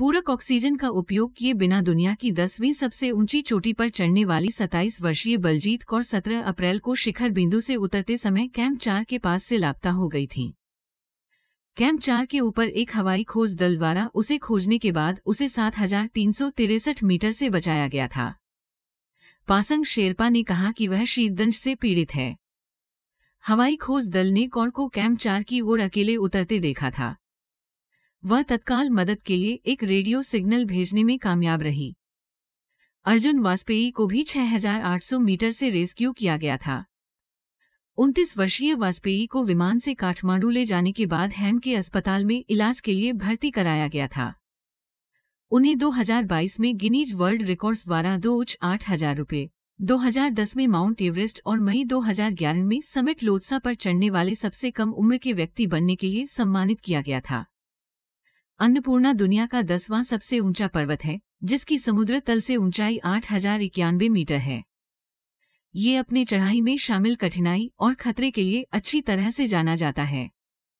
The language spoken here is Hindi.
पूरक ऑक्सीजन का उपयोग किए बिना दुनिया की दसवीं सबसे ऊंची चोटी पर चढ़ने वाली 27 वर्षीय बलजीत कौर 17 अप्रैल को शिखर बिंदु से उतरते समय कैंप चार के पास से लापता हो गई थी कैंप चार के ऊपर एक हवाई खोज दल द्वारा उसे खोजने के बाद उसे सात हजार तीन सौ तिरसठ मीटर से बचाया गया था पासंग शेरपा ने कहा कि वह शीतगंज से पीड़ित है हवाई खोज दल ने कौर को कैंप चार की ओर अकेले उतरते देखा था वह तत्काल मदद के लिए एक रेडियो सिग्नल भेजने में कामयाब रही अर्जुन वाजपेयी को भी 6,800 मीटर से रेस्क्यू किया गया था उनतीस वर्षीय वाजपेयी को विमान से काठमांडू ले जाने के बाद हैम के अस्पताल में इलाज के लिए भर्ती कराया गया था उन्हें 2022 में गिनीज वर्ल्ड रिकॉर्ड्स द्वारा दो उच्च आठ हजार रुपये दस में माउंट एवरेस्ट और मई 2011 में समिट लोधसा पर चढ़ने वाले सबसे कम उम्र के व्यक्ति बनने के लिए सम्मानित किया गया था अन्नपूर्णा दुनिया का दसवां सबसे ऊंचा पर्वत है जिसकी समुद्र तल से ऊंचाई आठ हजार इक्यानवे मीटर है ये अपने चढ़ाई में शामिल कठिनाई और खतरे के लिए अच्छी तरह से जाना जाता है